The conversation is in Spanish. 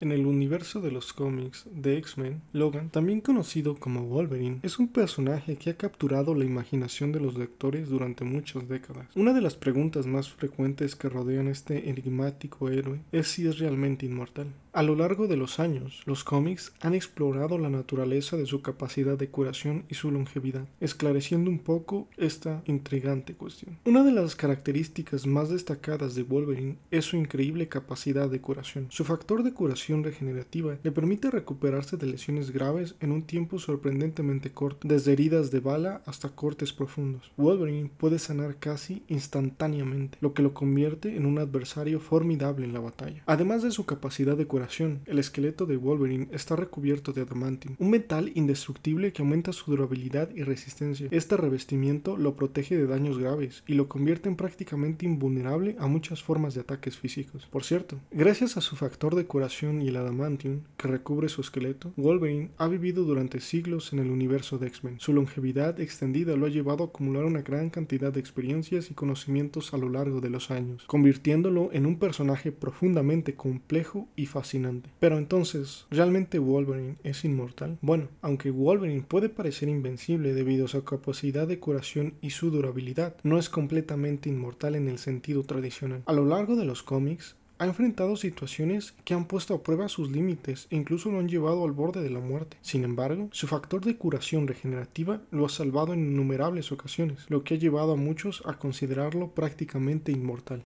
En el universo de los cómics de X-Men, Logan, también conocido como Wolverine, es un personaje que ha capturado la imaginación de los lectores durante muchas décadas. Una de las preguntas más frecuentes que rodean este enigmático héroe es si es realmente inmortal. A lo largo de los años, los cómics han explorado la naturaleza de su capacidad de curación y su longevidad, esclareciendo un poco esta intrigante cuestión. Una de las características más destacadas de Wolverine es su increíble capacidad de curación. Su factor de curación regenerativa le permite recuperarse de lesiones graves en un tiempo sorprendentemente corto, desde heridas de bala hasta cortes profundos. Wolverine puede sanar casi instantáneamente, lo que lo convierte en un adversario formidable en la batalla. Además de su capacidad de curación, el esqueleto de Wolverine está recubierto de adamantium, un metal indestructible que aumenta su durabilidad y resistencia. Este revestimiento lo protege de daños graves y lo convierte en prácticamente invulnerable a muchas formas de ataques físicos. Por cierto, gracias a su factor de curación y el adamantium, que recubre su esqueleto, Wolverine ha vivido durante siglos en el universo de X-Men. Su longevidad extendida lo ha llevado a acumular una gran cantidad de experiencias y conocimientos a lo largo de los años, convirtiéndolo en un personaje profundamente complejo y fascinante. Pero entonces, ¿realmente Wolverine es inmortal? Bueno, aunque Wolverine puede parecer invencible debido a su capacidad de curación y su durabilidad, no es completamente inmortal en el sentido tradicional. A lo largo de los cómics, ha enfrentado situaciones que han puesto a prueba sus límites e incluso lo han llevado al borde de la muerte. Sin embargo, su factor de curación regenerativa lo ha salvado en innumerables ocasiones, lo que ha llevado a muchos a considerarlo prácticamente inmortal.